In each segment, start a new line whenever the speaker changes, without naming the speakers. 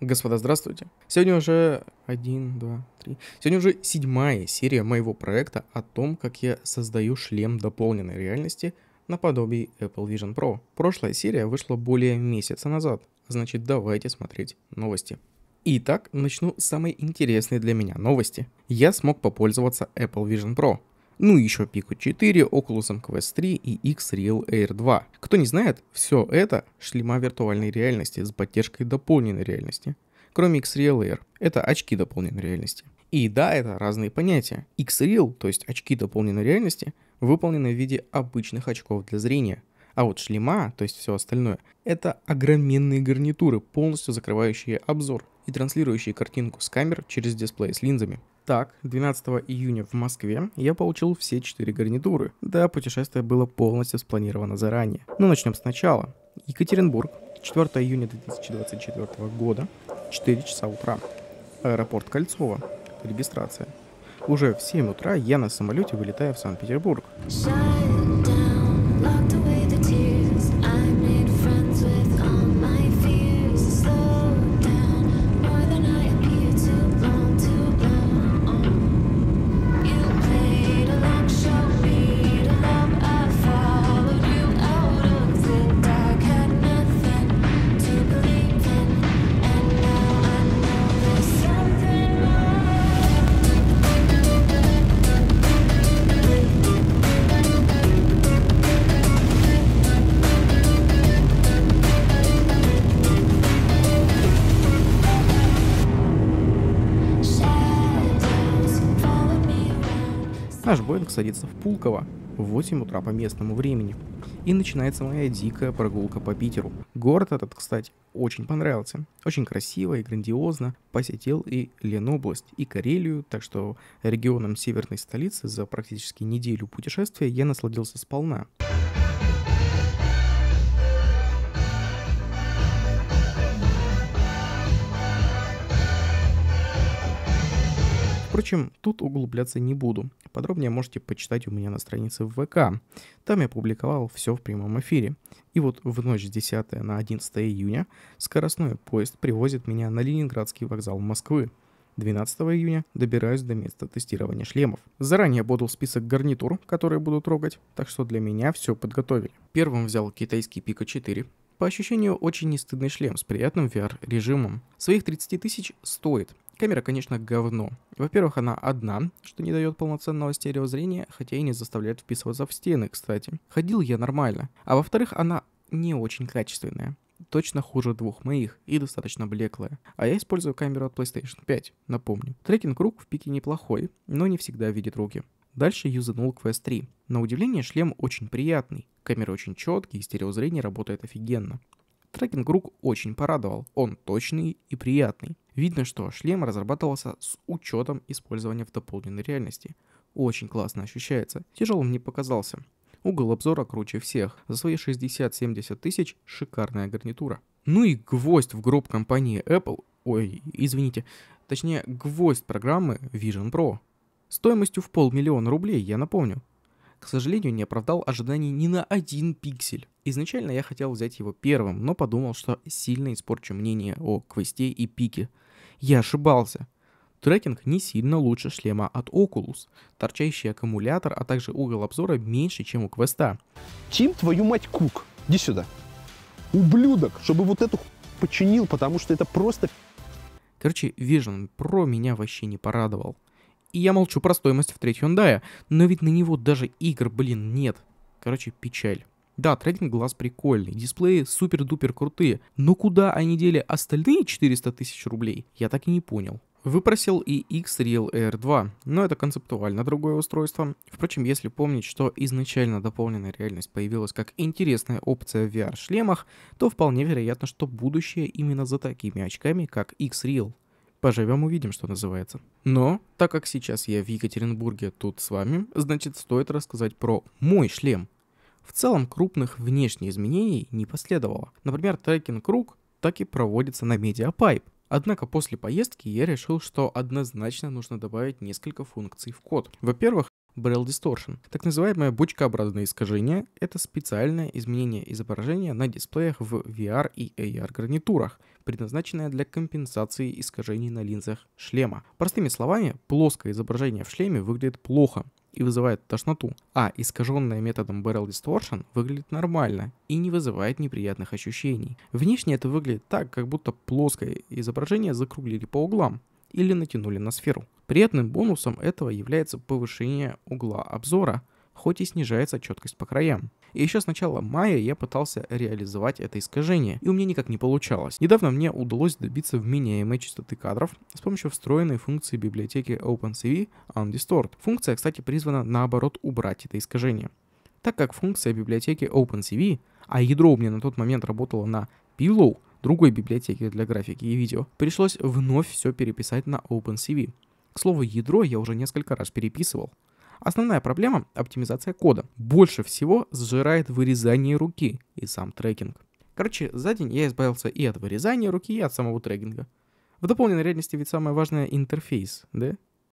Господа, здравствуйте. Сегодня уже один, два, три. Сегодня уже седьмая серия моего проекта о том, как я создаю шлем дополненной реальности наподобие Apple Vision Pro. Прошлая серия вышла более месяца назад, значит давайте смотреть новости. Итак, начну с самой интересной для меня новости. Я смог попользоваться Apple Vision Pro ну и еще Pico 4, Oculus Quest 3 и X-Real Air 2. Кто не знает, все это шлема виртуальной реальности с поддержкой дополненной реальности. Кроме X-Real Air, это очки дополненной реальности. И да, это разные понятия. X-Real, то есть очки дополненной реальности, выполнены в виде обычных очков для зрения. А вот шлема, то есть все остальное, это огроменные гарнитуры, полностью закрывающие обзор и транслирующие картинку с камер через дисплей с линзами. Так, 12 июня в Москве я получил все четыре гарнитуры. Да, путешествие было полностью спланировано заранее. Но ну, начнем сначала. Екатеринбург, 4 июня 2024 года, 4 часа утра. Аэропорт Кольцова. Регистрация. Уже в 7 утра я на самолете вылетаю в Санкт-Петербург. Наш Боинг садится в Пулково в 8 утра по местному времени. И начинается моя дикая прогулка по Питеру. Город этот, кстати, очень понравился. Очень красиво и грандиозно. Посетил и Ленобласть, и Карелию, так что регионом северной столицы за практически неделю путешествия я насладился сполна. Впрочем, тут углубляться не буду. Подробнее можете почитать у меня на странице в ВК. Там я публиковал все в прямом эфире. И вот в ночь с 10 на 11 июня скоростной поезд привозит меня на Ленинградский вокзал Москвы. 12 июня добираюсь до места тестирования шлемов. Заранее бодал список гарнитур, которые буду трогать, так что для меня все подготовили. Первым взял китайский Пика 4, по ощущению, очень нестыдный шлем с приятным VR-режимом. Своих 30 тысяч стоит, Камера, конечно, говно. Во-первых, она одна, что не дает полноценного стереозрения, хотя и не заставляет вписываться в стены, кстати. Ходил я нормально. А во-вторых, она не очень качественная точно хуже двух моих и достаточно блеклая. А я использую камеру от PlayStation 5, напомню. Трекинг рук в пике неплохой, но не всегда видит руки. Дальше юзанул Quest 3. На удивление шлем очень приятный, камера очень четкий стереозрение работает офигенно. Трекинг рук очень порадовал, он точный и приятный. Видно, что шлем разрабатывался с учетом использования в дополненной реальности. Очень классно ощущается. Тяжелым не показался. Угол обзора круче всех. За свои 60-70 тысяч шикарная гарнитура. Ну и гвоздь в гроб компании Apple, ой, извините, точнее гвоздь программы Vision Pro. Стоимостью в полмиллиона рублей, я напомню. К сожалению, не оправдал ожиданий ни на один пиксель. Изначально я хотел взять его первым, но подумал, что сильно испорчу мнение о квесте и пике – я ошибался. Трекинг не сильно лучше шлема от Oculus. Торчащий аккумулятор, а также угол обзора меньше, чем у квеста. Тим, твою мать, Кук, иди сюда. Ублюдок, чтобы вот эту починил, потому что это просто... Короче, Vision Pro меня вообще не порадовал. И я молчу про стоимость в треть Hyundai, но ведь на него даже игр, блин, нет. Короче, печаль. Да, трейдинг глаз прикольный, дисплеи супер-дупер крутые, но куда они дели остальные 400 тысяч рублей, я так и не понял. Выпросил и X-Real Air 2, но это концептуально другое устройство. Впрочем, если помнить, что изначально дополненная реальность появилась как интересная опция в VR-шлемах, то вполне вероятно, что будущее именно за такими очками, как X-Real. Поживем увидим, что называется. Но, так как сейчас я в Екатеринбурге тут с вами, значит стоит рассказать про мой шлем, в целом крупных внешних изменений не последовало. Например, трекинг рук так и проводится на MediaPipe. Однако после поездки я решил, что однозначно нужно добавить несколько функций в код. Во-первых, Braille Distortion. Так называемое бочкообразное искажение — это специальное изменение изображения на дисплеях в VR и AR гарнитурах, предназначенное для компенсации искажений на линзах шлема. Простыми словами, плоское изображение в шлеме выглядит плохо, и вызывает тошноту, а искаженная методом Barrel Distortion выглядит нормально и не вызывает неприятных ощущений. Внешне это выглядит так, как будто плоское изображение закруглили по углам или натянули на сферу. Приятным бонусом этого является повышение угла обзора, хоть и снижается четкость по краям. И еще с начала мая я пытался реализовать это искажение, и у меня никак не получалось. Недавно мне удалось добиться вменяемой частоты кадров с помощью встроенной функции библиотеки OpenCV Undistort. Функция, кстати, призвана наоборот убрать это искажение. Так как функция библиотеки OpenCV, а ядро у меня на тот момент работало на Pillow, другой библиотеке для графики и видео, пришлось вновь все переписать на OpenCV. К слову, ядро я уже несколько раз переписывал, Основная проблема – оптимизация кода. Больше всего сжирает вырезание руки и сам трекинг. Короче, за день я избавился и от вырезания руки, и от самого трекинга. В дополненной реальности ведь самое важное – интерфейс, да?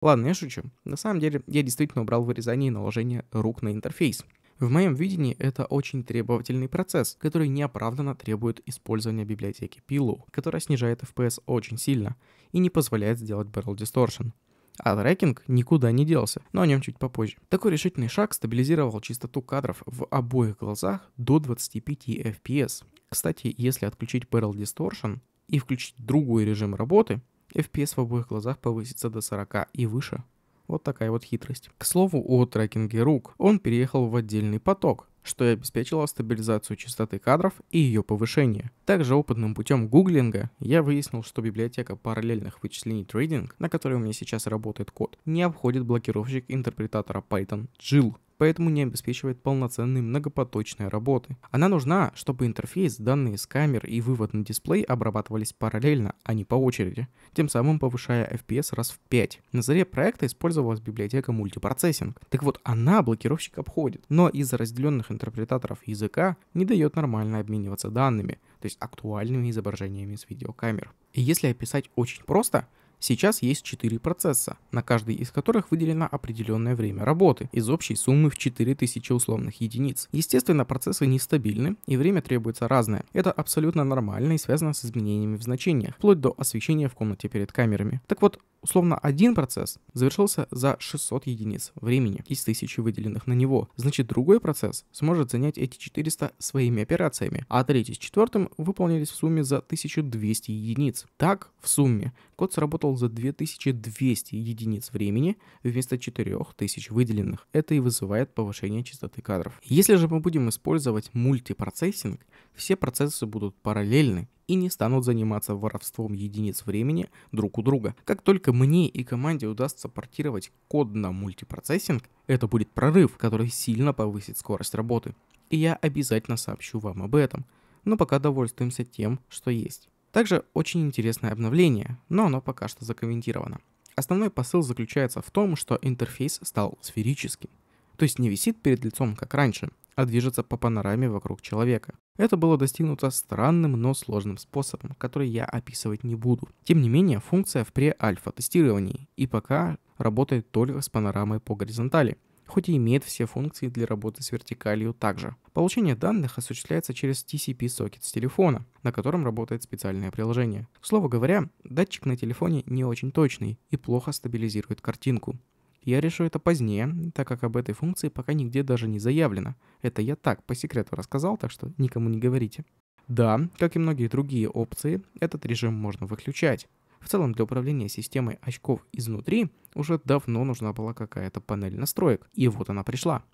Ладно, я шучу. На самом деле, я действительно убрал вырезание и наложение рук на интерфейс. В моем видении это очень требовательный процесс, который неоправданно требует использования библиотеки Pillow, которая снижает FPS очень сильно и не позволяет сделать Barrel Distortion а трекинг никуда не делся, но о нем чуть попозже. Такой решительный шаг стабилизировал частоту кадров в обоих глазах до 25 FPS. Кстати, если отключить Barrel Distortion и включить другой режим работы, FPS в обоих глазах повысится до 40 и выше. Вот такая вот хитрость. К слову о трекинге рук. Он переехал в отдельный поток, что и обеспечило стабилизацию частоты кадров и ее повышение. Также опытным путем гуглинга я выяснил, что библиотека параллельных вычислений трейдинг, на которой у меня сейчас работает код, не обходит блокировщик интерпретатора Python Jill поэтому не обеспечивает полноценной многопоточной работы. Она нужна, чтобы интерфейс, данные с камер и вывод на дисплей обрабатывались параллельно, а не по очереди, тем самым повышая FPS раз в 5. На заре проекта использовалась библиотека мультипроцессинг. Так вот, она блокировщик обходит, но из-за разделенных интерпретаторов языка не дает нормально обмениваться данными, то есть актуальными изображениями с видеокамер. И если описать очень просто, Сейчас есть 4 процесса, на каждый из которых выделено определенное время работы из общей суммы в 4000 условных единиц. Естественно, процессы нестабильны и время требуется разное. Это абсолютно нормально и связано с изменениями в значениях, вплоть до освещения в комнате перед камерами. Так вот, Условно, один процесс завершился за 600 единиц времени из тысячи выделенных на него. Значит, другой процесс сможет занять эти 400 своими операциями, а третий с четвертым выполнились в сумме за 1200 единиц. Так, в сумме, код сработал за 2200 единиц времени вместо 4000 выделенных. Это и вызывает повышение частоты кадров. Если же мы будем использовать мультипроцессинг, все процессы будут параллельны и не станут заниматься воровством единиц времени друг у друга. Как только мне и команде удастся портировать код на мультипроцессинг, это будет прорыв, который сильно повысит скорость работы. И я обязательно сообщу вам об этом. Но пока довольствуемся тем, что есть. Также очень интересное обновление, но оно пока что закомментировано. Основной посыл заключается в том, что интерфейс стал сферическим. То есть не висит перед лицом, как раньше – а движется по панораме вокруг человека. Это было достигнуто странным, но сложным способом, который я описывать не буду. Тем не менее, функция в пре-альфа-тестировании и пока работает только с панорамой по горизонтали хоть и имеет все функции для работы с вертикалью также. Получение данных осуществляется через TCP-сокет с телефона, на котором работает специальное приложение. К слову говоря, датчик на телефоне не очень точный и плохо стабилизирует картинку. Я решу это позднее, так как об этой функции пока нигде даже не заявлено. Это я так, по секрету рассказал, так что никому не говорите. Да, как и многие другие опции, этот режим можно выключать. В целом для управления системой очков изнутри уже давно нужна была какая-то панель настроек, и вот она пришла.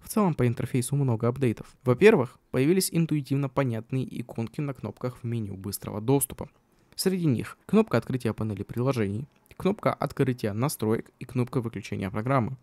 В целом по интерфейсу много апдейтов. Во-первых, появились интуитивно понятные иконки на кнопках в меню быстрого доступа. Среди них кнопка открытия панели приложений, кнопка открытия настроек и кнопка выключения программы.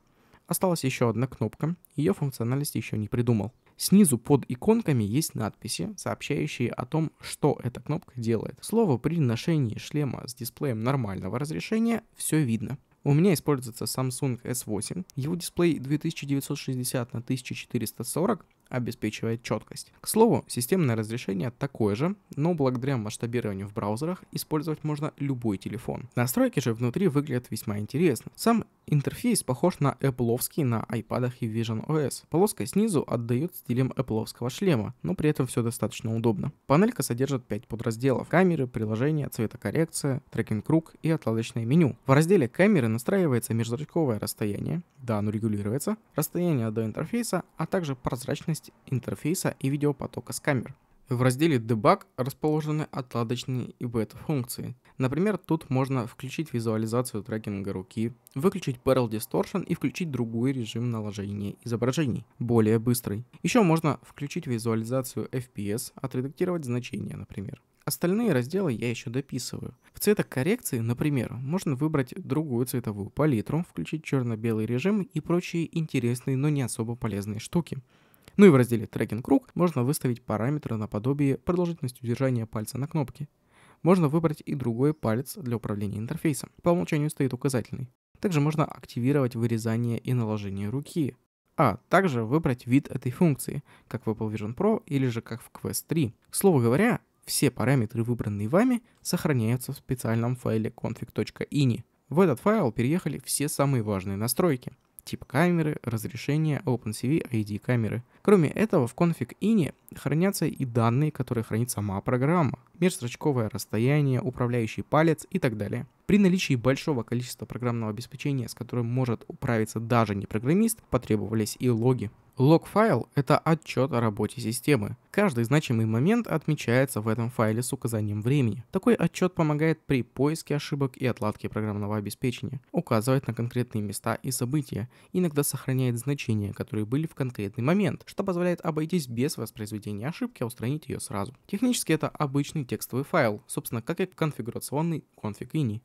Осталась еще одна кнопка, ее функциональность еще не придумал. Снизу под иконками есть надписи, сообщающие о том, что эта кнопка делает. Слово при ношении шлема с дисплеем нормального разрешения все видно. У меня используется Samsung S8, его дисплей 2960 на 1440, обеспечивает четкость. К слову, системное разрешение такое же, но благодаря масштабированию в браузерах использовать можно любой телефон. Настройки же внутри выглядят весьма интересно. Сам интерфейс похож на Apple на iPad и Vision OS. Полоска снизу отдает стилем Apple шлема, но при этом все достаточно удобно. Панелька содержит 5 подразделов. Камеры, приложения, цветокоррекция, трекинг-круг и отладочное меню. В разделе камеры настраивается межзрачковое расстояние, да, оно регулируется, расстояние до интерфейса, а также прозрачность безопасность интерфейса и видеопотока с камер. В разделе Debug расположены отладочные и бета-функции. Например, тут можно включить визуализацию трекинга руки, выключить Barrel Distortion и включить другой режим наложения изображений, более быстрый. Еще можно включить визуализацию FPS, отредактировать значения, например. Остальные разделы я еще дописываю. В цветокоррекции, например, можно выбрать другую цветовую палитру, включить черно-белый режим и прочие интересные, но не особо полезные штуки. Ну и в разделе Tracking круг можно выставить параметры наподобие продолжительности удержания пальца на кнопке. Можно выбрать и другой палец для управления интерфейсом. По умолчанию стоит указательный. Также можно активировать вырезание и наложение руки. А также выбрать вид этой функции, как в Apple Vision Pro или же как в Quest 3. К слову говоря, все параметры, выбранные вами, сохраняются в специальном файле config.ini. В этот файл переехали все самые важные настройки тип камеры, разрешение, OpenCV, ID камеры. Кроме этого, в config ini хранятся и данные, которые хранит сама программа, межстрочковое расстояние, управляющий палец и так далее. При наличии большого количества программного обеспечения, с которым может управиться даже не программист, потребовались и логи. Лог-файл — это отчет о работе системы. Каждый значимый момент отмечается в этом файле с указанием времени. Такой отчет помогает при поиске ошибок и отладке программного обеспечения, указывает на конкретные места и события, иногда сохраняет значения, которые были в конкретный момент, что позволяет обойтись без воспроизведения ошибки, а устранить ее сразу. Технически это обычный текстовый файл, собственно, как и конфигурационный конфиг ini.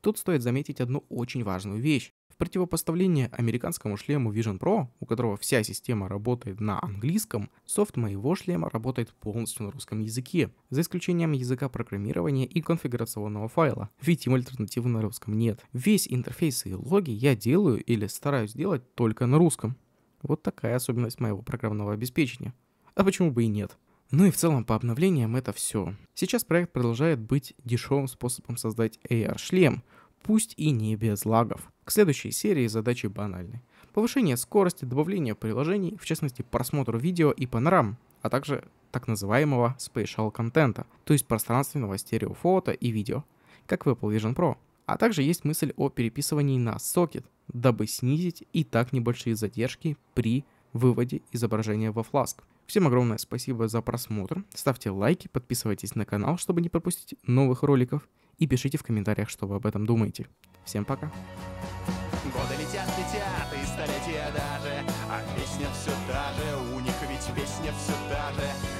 Тут стоит заметить одну очень важную вещь. В противопоставлении американскому шлему Vision Pro, у которого вся система работает на английском, софт моего шлема работает полностью на русском языке, за исключением языка программирования и конфигурационного файла, ведь им альтернативы на русском нет. Весь интерфейс и логи я делаю или стараюсь делать только на русском. Вот такая особенность моего программного обеспечения. А почему бы и нет? Ну и в целом по обновлениям это все. Сейчас проект продолжает быть дешевым способом создать AR-шлем, пусть и не без лагов. К следующей серии задачи банальны. Повышение скорости, добавление приложений, в частности просмотр видео и панорам, а также так называемого spatial контента, то есть пространственного стереофото и видео, как в Apple Vision Pro. А также есть мысль о переписывании на сокет, дабы снизить и так небольшие задержки при выводе изображения во фласк. Всем огромное спасибо за просмотр. Ставьте лайки, подписывайтесь на канал, чтобы не пропустить новых роликов. И пишите в комментариях, что вы об этом думаете. Всем пока. Годы летят, летят, и столетия даже, а песня все та же, у них ведь песня все та же.